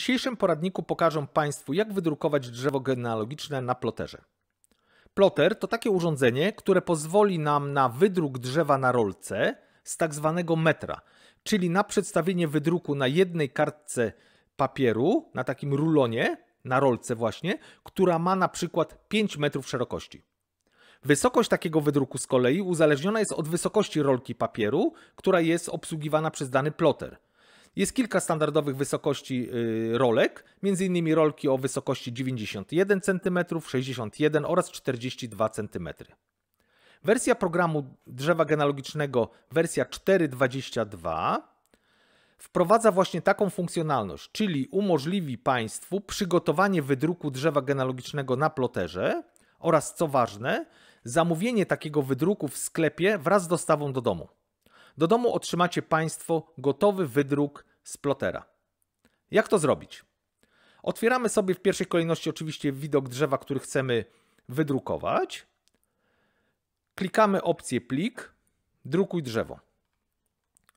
dzisiejszym poradniku pokażę Państwu, jak wydrukować drzewo genealogiczne na ploterze. Ploter to takie urządzenie, które pozwoli nam na wydruk drzewa na rolce z tak zwanego metra, czyli na przedstawienie wydruku na jednej kartce papieru, na takim rulonie, na rolce właśnie, która ma na przykład 5 metrów szerokości. Wysokość takiego wydruku z kolei uzależniona jest od wysokości rolki papieru, która jest obsługiwana przez dany ploter – jest kilka standardowych wysokości y, rolek, m.in. rolki o wysokości 91 cm, 61 oraz 42 cm. Wersja programu drzewa genealogicznego, wersja 4.22, wprowadza właśnie taką funkcjonalność, czyli umożliwi Państwu przygotowanie wydruku drzewa genealogicznego na ploterze oraz, co ważne, zamówienie takiego wydruku w sklepie wraz z dostawą do domu do domu otrzymacie Państwo gotowy wydruk z plotera. Jak to zrobić? Otwieramy sobie w pierwszej kolejności oczywiście widok drzewa, który chcemy wydrukować. Klikamy opcję plik, drukuj drzewo.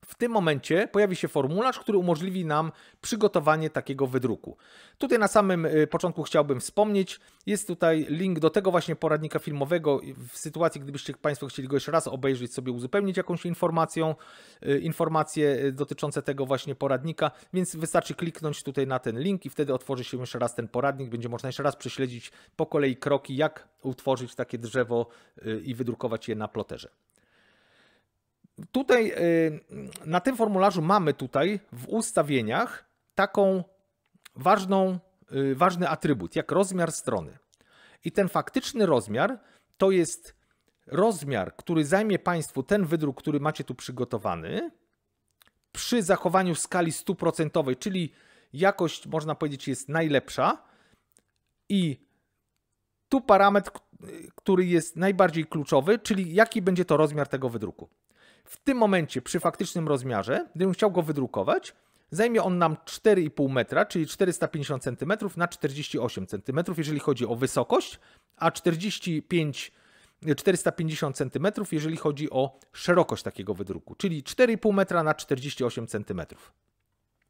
W tym momencie pojawi się formularz, który umożliwi nam przygotowanie takiego wydruku. Tutaj na samym y, początku chciałbym wspomnieć, jest tutaj link do tego właśnie poradnika filmowego w sytuacji, gdybyście Państwo chcieli go jeszcze raz obejrzeć, sobie uzupełnić jakąś informacją, y, informacje y, dotyczące tego właśnie poradnika, więc wystarczy kliknąć tutaj na ten link i wtedy otworzy się jeszcze raz ten poradnik, będzie można jeszcze raz prześledzić po kolei kroki, jak utworzyć takie drzewo i wydrukować je na ploterze tutaj y, na tym formularzu mamy tutaj w ustawieniach taką ważną, y, ważny atrybut, jak rozmiar strony. I ten faktyczny rozmiar to jest rozmiar, który zajmie Państwu ten wydruk, który macie tu przygotowany, przy zachowaniu skali 100%, czyli jakość, można powiedzieć, jest najlepsza. I tu parametr, y, który jest najbardziej kluczowy, czyli jaki będzie to rozmiar tego wydruku. W tym momencie, przy faktycznym rozmiarze, gdybym chciał go wydrukować, zajmie on nam 4,5 metra, czyli 450 cm na 48 cm, jeżeli chodzi o wysokość, a 45 450 cm, jeżeli chodzi o szerokość takiego wydruku, czyli 4,5 metra na 48 cm.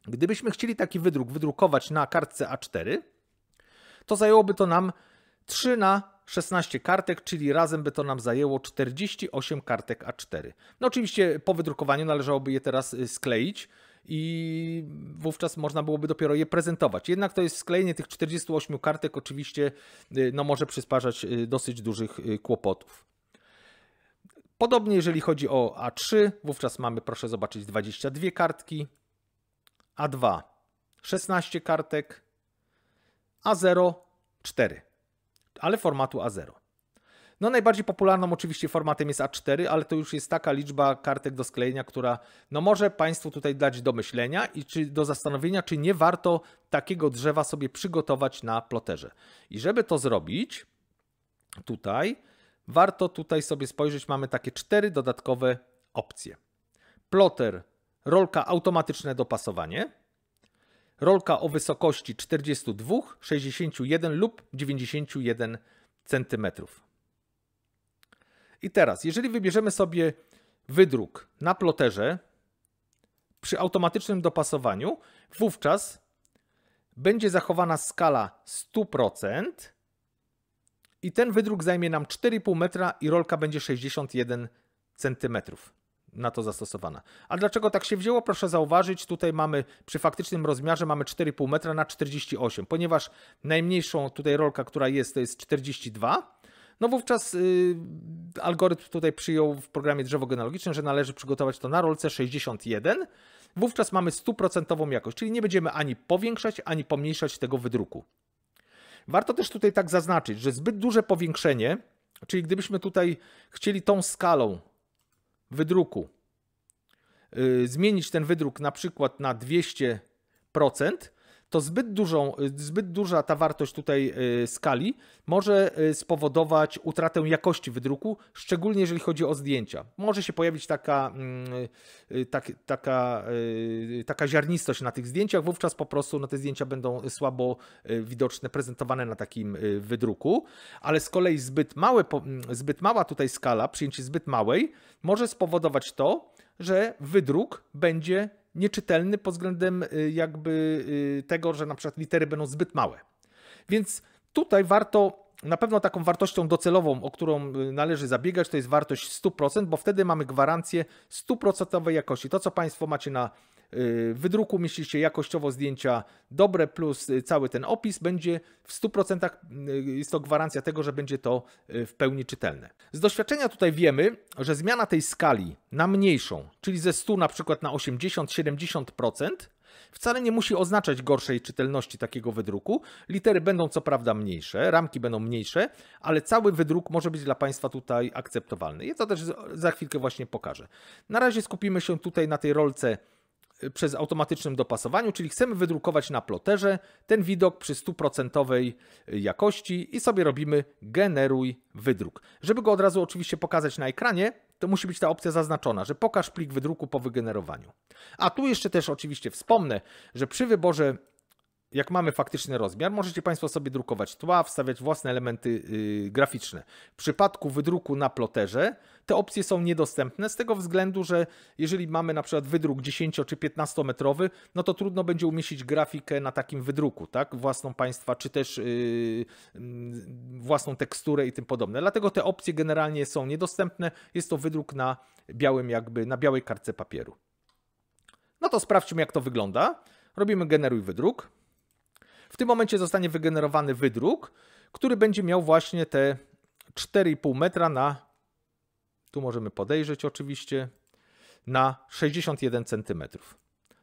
Gdybyśmy chcieli taki wydruk wydrukować na kartce A4, to zajęłoby to nam 3 na 16 kartek, czyli razem by to nam zajęło 48 kartek A4. No oczywiście po wydrukowaniu należałoby je teraz y, skleić i wówczas można byłoby dopiero je prezentować. Jednak to jest sklejenie tych 48 kartek oczywiście y, no, może przysparzać y, dosyć dużych kłopotów. Podobnie jeżeli chodzi o A3, wówczas mamy proszę zobaczyć 22 kartki, A2 16 kartek, A0 4 ale formatu A0. No najbardziej popularną oczywiście formatem jest A4, ale to już jest taka liczba kartek do sklejenia, która no może Państwu tutaj dać do myślenia i czy do zastanowienia, czy nie warto takiego drzewa sobie przygotować na ploterze. I żeby to zrobić, tutaj warto tutaj sobie spojrzeć, mamy takie cztery dodatkowe opcje. Ploter, rolka automatyczne dopasowanie, rolka o wysokości 42, 61 lub 91 cm. I teraz, jeżeli wybierzemy sobie wydruk na ploterze przy automatycznym dopasowaniu, wówczas będzie zachowana skala 100% i ten wydruk zajmie nam 4,5 metra i rolka będzie 61 cm na to zastosowana. A dlaczego tak się wzięło? Proszę zauważyć, tutaj mamy przy faktycznym rozmiarze mamy 4,5 metra na 48, ponieważ najmniejszą tutaj rolka, która jest, to jest 42. No wówczas y, algorytm tutaj przyjął w programie drzewo genealogiczne, że należy przygotować to na rolce 61. Wówczas mamy stuprocentową jakość, czyli nie będziemy ani powiększać, ani pomniejszać tego wydruku. Warto też tutaj tak zaznaczyć, że zbyt duże powiększenie, czyli gdybyśmy tutaj chcieli tą skalą wydruku Y, zmienić ten wydruk na przykład na 200%, to zbyt, dużą, y, zbyt duża ta wartość tutaj y, skali może spowodować utratę jakości wydruku, szczególnie jeżeli chodzi o zdjęcia. Może się pojawić taka, mm, tak, taka, taka ziarnistość na tych zdjęciach, wówczas po prostu no, te zdjęcia będą słabo widoczne, prezentowane na takim wydruku, ale z kolei zbyt, małe, zbyt mała tutaj skala, przyjęcie zbyt małej, może spowodować to, że wydruk będzie nieczytelny pod względem y, jakby y, tego, że na przykład litery będą zbyt małe. Więc tutaj warto na pewno taką wartością docelową, o którą y, należy zabiegać, to jest wartość 100%, bo wtedy mamy gwarancję 100% jakości. To, co Państwo macie na y, wydruku, myślicie jakościowo zdjęcia dobre plus y, cały ten opis, będzie w 100% jest to gwarancja tego, że będzie to w pełni czytelne. Z doświadczenia tutaj wiemy, że zmiana tej skali na mniejszą, czyli ze 100 na przykład na 80-70%, wcale nie musi oznaczać gorszej czytelności takiego wydruku. Litery będą co prawda mniejsze, ramki będą mniejsze, ale cały wydruk może być dla Państwa tutaj akceptowalny. I to też za chwilkę właśnie pokażę. Na razie skupimy się tutaj na tej rolce przez automatycznym dopasowaniu, czyli chcemy wydrukować na ploterze ten widok przy 100% y, jakości i sobie robimy generuj wydruk. Żeby go od razu oczywiście pokazać na ekranie, to musi być ta opcja zaznaczona, że pokaż plik wydruku po wygenerowaniu. A tu jeszcze też oczywiście wspomnę, że przy wyborze jak mamy faktyczny rozmiar, możecie Państwo sobie drukować tła, wstawiać własne elementy yy, graficzne. W przypadku wydruku na ploterze te opcje są niedostępne z tego względu, że jeżeli mamy na przykład wydruk 10 czy 15 metrowy, no to trudno będzie umieścić grafikę na takim wydruku, tak? Własną Państwa, czy też yy, yy, własną teksturę i tym podobne. Dlatego te opcje generalnie są niedostępne. Jest to wydruk na białym jakby, na białej kartce papieru. No to sprawdźmy jak to wygląda. Robimy generuj wydruk. W tym momencie zostanie wygenerowany wydruk, który będzie miał właśnie te 4,5 metra na, tu możemy podejrzeć oczywiście, na 61 cm.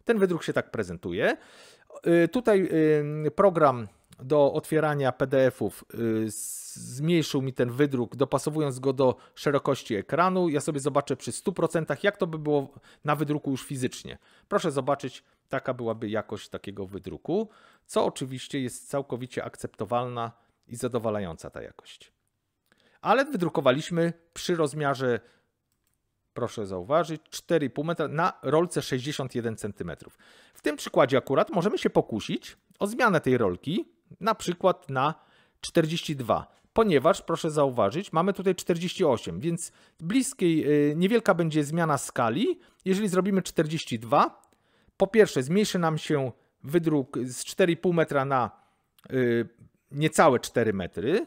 Ten wydruk się tak prezentuje. Y, tutaj y, program do otwierania PDF-ów y, zmniejszył mi ten wydruk, dopasowując go do szerokości ekranu. Ja sobie zobaczę przy 100%, jak to by było na wydruku już fizycznie. Proszę zobaczyć, Taka byłaby jakość takiego wydruku, co oczywiście jest całkowicie akceptowalna i zadowalająca ta jakość. Ale wydrukowaliśmy przy rozmiarze, proszę zauważyć, 4,5 metra na rolce 61 cm. W tym przykładzie akurat możemy się pokusić o zmianę tej rolki, na przykład na 42 ponieważ proszę zauważyć, mamy tutaj 48, więc bliskiej, y, niewielka będzie zmiana skali. Jeżeli zrobimy 42, po pierwsze zmniejszy nam się wydruk z 4,5 metra na y, niecałe 4 metry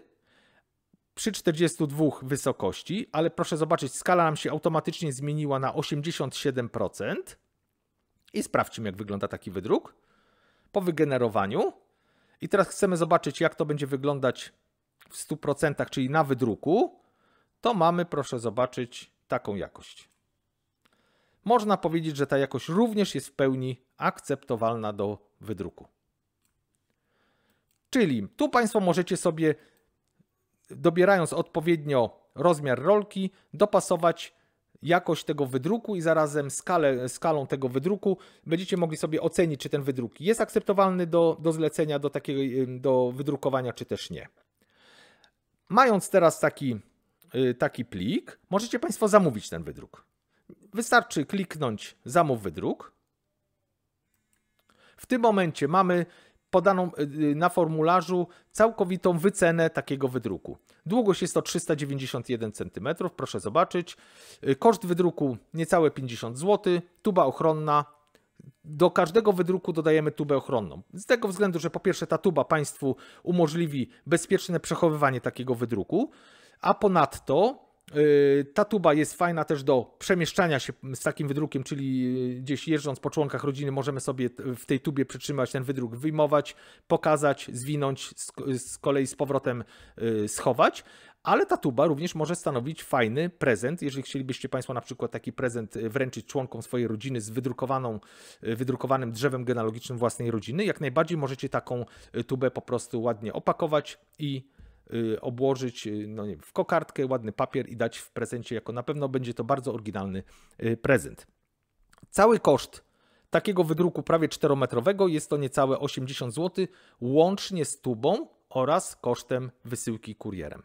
przy 42 wysokości, ale proszę zobaczyć, skala nam się automatycznie zmieniła na 87%. I sprawdźmy, jak wygląda taki wydruk po wygenerowaniu. I teraz chcemy zobaczyć, jak to będzie wyglądać w 100%, czyli na wydruku. To mamy, proszę zobaczyć, taką jakość można powiedzieć, że ta jakość również jest w pełni akceptowalna do wydruku. Czyli tu Państwo możecie sobie, dobierając odpowiednio rozmiar rolki, dopasować jakość tego wydruku i zarazem skalę, skalą tego wydruku będziecie mogli sobie ocenić, czy ten wydruk jest akceptowalny do, do zlecenia, do, takiego, do wydrukowania, czy też nie. Mając teraz taki, y, taki plik, możecie Państwo zamówić ten wydruk. Wystarczy kliknąć zamów wydruk. W tym momencie mamy podaną y, y, na formularzu całkowitą wycenę takiego wydruku. Długość jest to 391 cm, proszę zobaczyć. Y, koszt wydruku niecałe 50 zł, tuba ochronna. Do każdego wydruku dodajemy tubę ochronną. Z tego względu, że po pierwsze ta tuba Państwu umożliwi bezpieczne przechowywanie takiego wydruku, a ponadto Y, ta tuba jest fajna też do przemieszczania się z takim wydrukiem, czyli y, gdzieś jeżdżąc po członkach rodziny, możemy sobie w tej tubie przytrzymać ten wydruk, wyjmować, pokazać, zwinąć, z kolei z powrotem y, schować. Ale ta tuba również może stanowić fajny prezent, jeżeli chcielibyście Państwo na przykład taki prezent wręczyć członkom swojej rodziny z wydrukowaną, wydrukowanym drzewem genealogicznym własnej rodziny. Jak najbardziej możecie taką tubę po prostu ładnie opakować i Y, obłożyć y, no nie w kokardkę, ładny papier i dać w prezencie, jako na pewno będzie to bardzo oryginalny y, prezent. Cały koszt takiego wydruku prawie 4-metrowego jest to niecałe 80 zł, łącznie z tubą oraz kosztem wysyłki kurierem.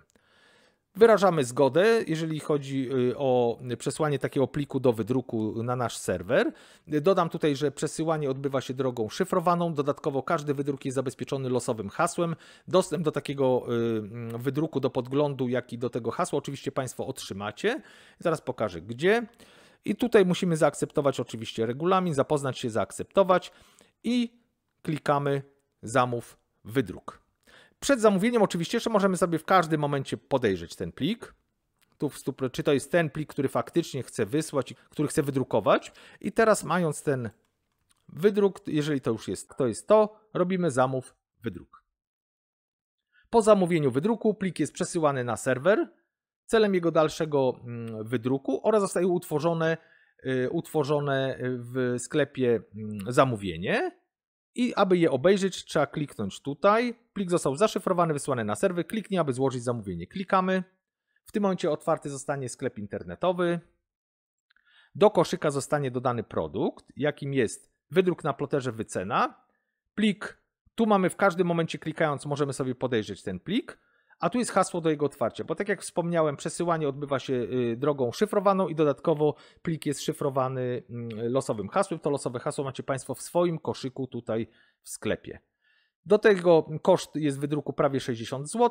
Wyrażamy zgodę, jeżeli chodzi y, o przesłanie takiego pliku do wydruku na nasz serwer. Dodam tutaj, że przesyłanie odbywa się drogą szyfrowaną. Dodatkowo każdy wydruk jest zabezpieczony losowym hasłem. Dostęp do takiego y, wydruku, do podglądu, jak i do tego hasła oczywiście Państwo otrzymacie. Zaraz pokażę gdzie. I tutaj musimy zaakceptować oczywiście regulamin, zapoznać się, zaakceptować i klikamy zamów wydruk. Przed zamówieniem oczywiście jeszcze możemy sobie w każdym momencie podejrzeć ten plik. Tu w czy to jest ten plik, który faktycznie chcę wysłać, który chcę wydrukować. I teraz mając ten wydruk, jeżeli to już jest to, jest to robimy zamów wydruk. Po zamówieniu wydruku plik jest przesyłany na serwer celem jego dalszego mm, wydruku oraz zostaje utworzone, y, utworzone y, w sklepie mm, zamówienie. I aby je obejrzeć, trzeba kliknąć tutaj. Plik został zaszyfrowany, wysłany na serwer. Kliknij, aby złożyć zamówienie. Klikamy. W tym momencie otwarty zostanie sklep internetowy. Do koszyka zostanie dodany produkt, jakim jest wydruk na ploterze wycena. Plik, tu mamy w każdym momencie klikając, możemy sobie podejrzeć ten plik a tu jest hasło do jego otwarcia, bo tak jak wspomniałem, przesyłanie odbywa się y, drogą szyfrowaną i dodatkowo plik jest szyfrowany mm, losowym hasłem. To losowe hasło macie Państwo w swoim koszyku tutaj w sklepie. Do tego koszt jest wydruku prawie 60 zł,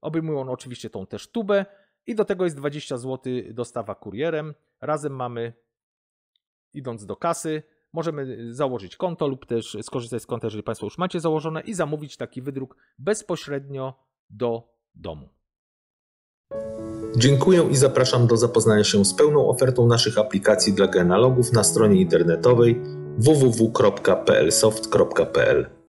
obejmuje on oczywiście tą też tubę i do tego jest 20 zł dostawa kurierem. Razem mamy, idąc do kasy, możemy y, założyć konto lub też skorzystać z konta, jeżeli Państwo już macie założone i zamówić taki wydruk bezpośrednio do domu. Dziękuję i zapraszam do zapoznania się z pełną ofertą naszych aplikacji dla genealogów na stronie internetowej www.plsoft.pl.